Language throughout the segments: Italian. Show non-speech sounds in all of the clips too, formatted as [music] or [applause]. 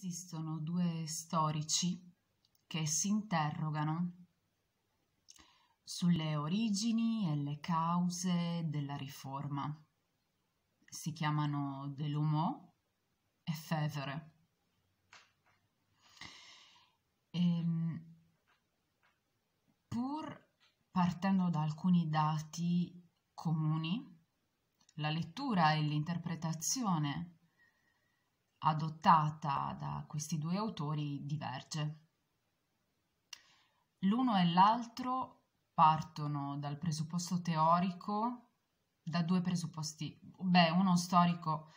Esistono due storici che si interrogano sulle origini e le cause della riforma. Si chiamano Delumeau e Fevre. E, ehm, pur partendo da alcuni dati comuni, la lettura e l'interpretazione adottata da questi due autori diverge. L'uno e l'altro partono dal presupposto teorico, da due presupposti, beh, uno storico,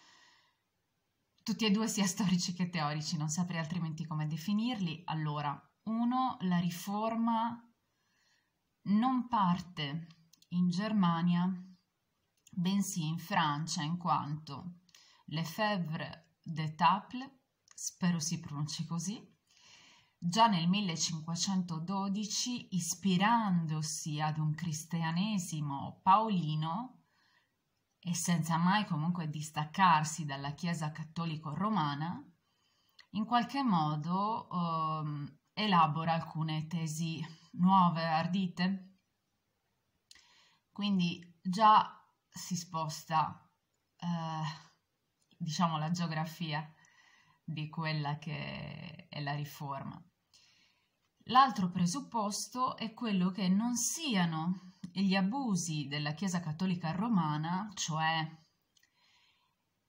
tutti e due sia [laughs] storici che teorici, non saprei altrimenti come definirli. Allora, uno, la riforma non parte in Germania, bensì in Francia, in quanto Lefebvre de Taple, spero si pronunci così, già nel 1512, ispirandosi ad un cristianesimo paolino e senza mai comunque distaccarsi dalla Chiesa cattolico-romana, in qualche modo eh, elabora alcune tesi nuove, ardite. Quindi già si sposta eh, diciamo, la geografia di quella che è la riforma. L'altro presupposto è quello che non siano gli abusi della Chiesa Cattolica Romana, cioè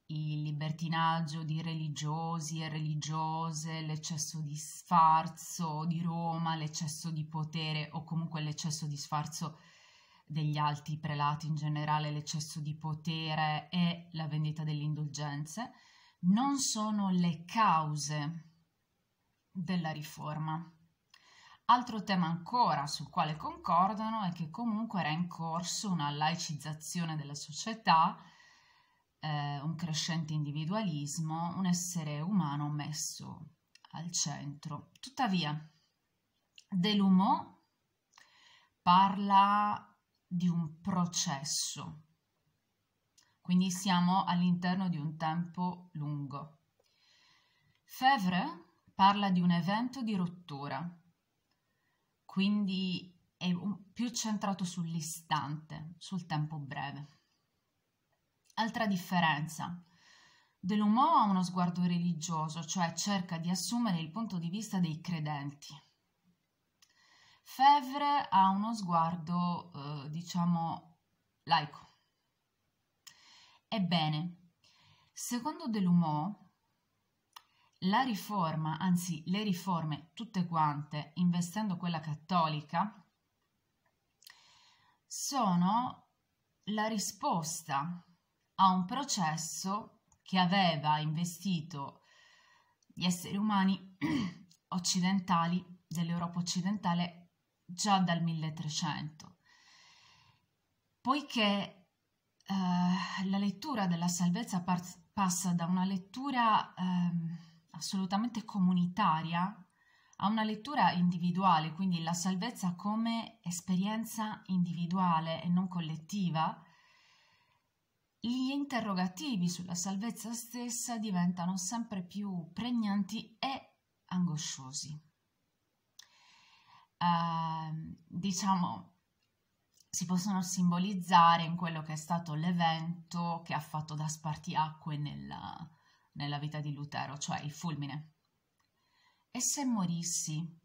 il libertinaggio di religiosi e religiose, l'eccesso di sfarzo di Roma, l'eccesso di potere o comunque l'eccesso di sfarzo degli alti prelati in generale, l'eccesso di potere e la vendita delle indulgenze, non sono le cause della riforma. Altro tema ancora sul quale concordano è che comunque era in corso una laicizzazione della società, eh, un crescente individualismo, un essere umano messo al centro. Tuttavia, Delumeau parla di un processo. Quindi siamo all'interno di un tempo lungo. Fevre parla di un evento di rottura, quindi è più centrato sull'istante, sul tempo breve. Altra differenza. Delumont ha uno sguardo religioso, cioè cerca di assumere il punto di vista dei credenti Fevre ha uno sguardo, eh, diciamo, laico. Ebbene, secondo Delumeau, la riforma, anzi le riforme tutte quante, investendo quella cattolica, sono la risposta a un processo che aveva investito gli esseri umani [clears throat] occidentali dell'Europa occidentale già dal 1300, poiché eh, la lettura della salvezza par- passa da una lettura eh, assolutamente comunitaria a una lettura individuale, quindi la salvezza come esperienza individuale e non collettiva, gli interrogativi sulla salvezza stessa diventano sempre più pregnanti e angosciosi. Ehm, diciamo, si possono simbolizzare in quello che è stato l'evento che ha fatto da spartiacque nella, nella vita di Lutero, cioè il fulmine. E se morissi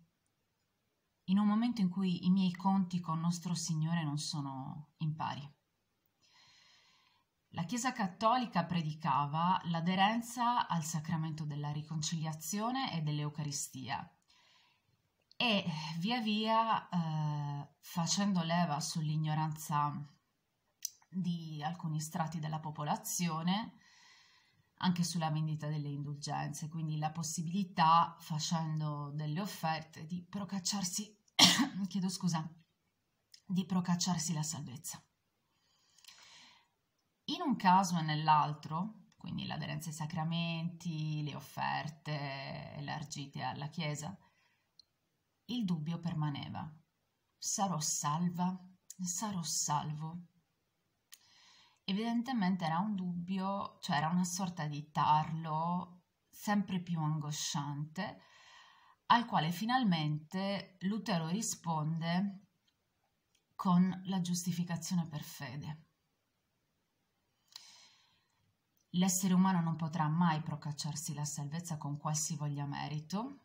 in un momento in cui i miei conti con nostro Signore non sono in pari? La Chiesa Cattolica predicava l'aderenza al sacramento della riconciliazione e dell'Eucaristia, e via via eh, facendo leva sull'ignoranza di alcuni strati della popolazione, anche sulla vendita delle indulgenze, quindi la possibilità, facendo delle offerte, di procacciarsi, [coughs] chiedo scusa, di procacciarsi la salvezza. In un caso e nell'altro, quindi l'aderenza ai sacramenti, le offerte elargite alla Chiesa, il dubbio permaneva. Sarò salva? Sarò salvo? Evidentemente era un dubbio, cioè era una sorta di tarlo sempre più angosciante, al quale finalmente Lutero risponde con la giustificazione per fede. L'essere umano non potrà mai procacciarsi la salvezza con qualsivoglia merito,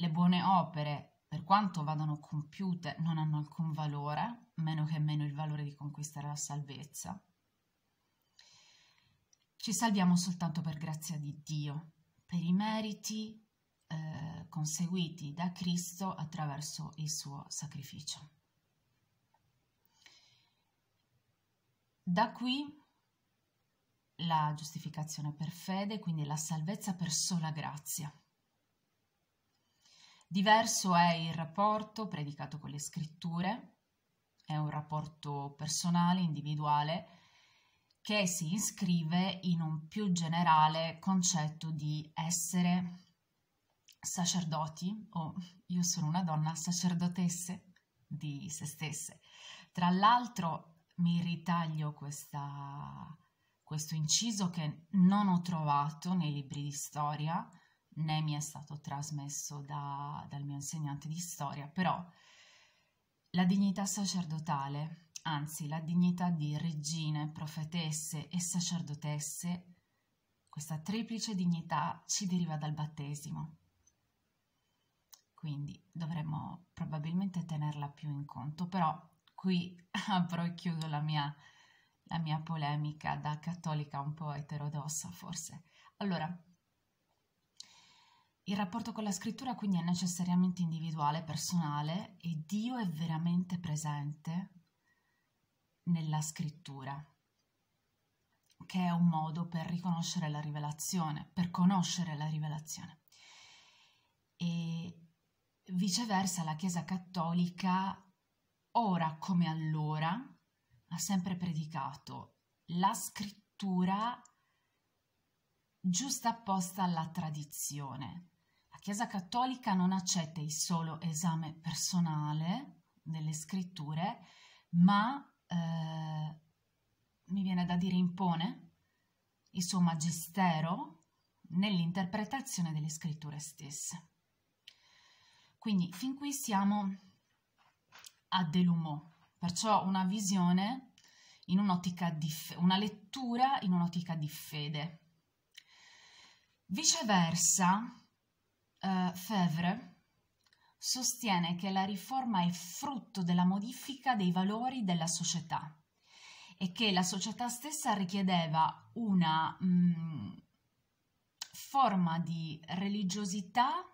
le buone opere, per quanto vadano compiute, non hanno alcun valore, meno che meno il valore di conquistare la salvezza. Ci salviamo soltanto per grazia di Dio, per i meriti eh, conseguiti da Cristo attraverso il suo sacrificio. Da qui la giustificazione per fede, quindi la salvezza per sola grazia. Diverso è il rapporto predicato con le scritture, è un rapporto personale, individuale, che si iscrive in un più generale concetto di essere sacerdoti o io sono una donna sacerdotesse di se stesse. Tra l'altro mi ritaglio questa, questo inciso che non ho trovato nei libri di storia, né mi è stato trasmesso da, dal mio insegnante di storia, però la dignità sacerdotale, anzi la dignità di regine, profetesse e sacerdotesse, questa triplice dignità ci deriva dal battesimo. Quindi dovremmo probabilmente tenerla più in conto, però qui [laughs] apro e chiudo la mia, la mia polemica da cattolica un po' eterodossa forse. Allora, il rapporto con la scrittura quindi è necessariamente individuale, personale e Dio è veramente presente nella scrittura, che è un modo per riconoscere la rivelazione, per conoscere la rivelazione. E viceversa la Chiesa cattolica ora come allora ha sempre predicato la scrittura giusta apposta alla tradizione, Chiesa Cattolica non accetta il solo esame personale delle scritture, ma eh, mi viene da dire impone il suo magistero nell'interpretazione delle scritture stesse. Quindi fin qui siamo a Delumeau, perciò una visione in un'ottica di fe- una lettura in un'ottica di fede. Viceversa, eh, Fèvre sostiene che la riforma è frutto della modifica dei valori della società e che la società stessa richiedeva una mh, mm, forma di religiosità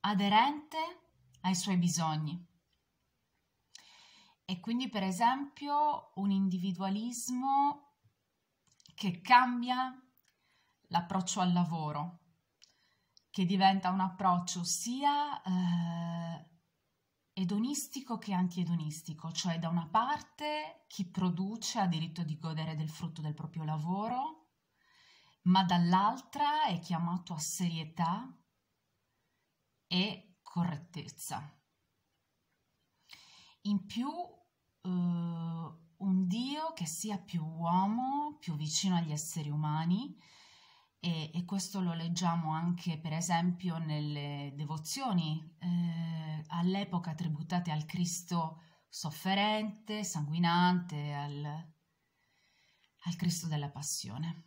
aderente ai suoi bisogni. E quindi, per esempio, un individualismo che cambia l'approccio al lavoro, che diventa un approccio sia eh, edonistico che antiedonistico, cioè da una parte chi produce ha diritto di godere del frutto del proprio lavoro, ma dall'altra è chiamato a serietà e correttezza. In più eh, un Dio che sia più uomo, più vicino agli esseri umani, e, e questo lo leggiamo anche per esempio nelle devozioni eh, all'epoca tributate al Cristo sofferente, sanguinante, al, al Cristo della passione.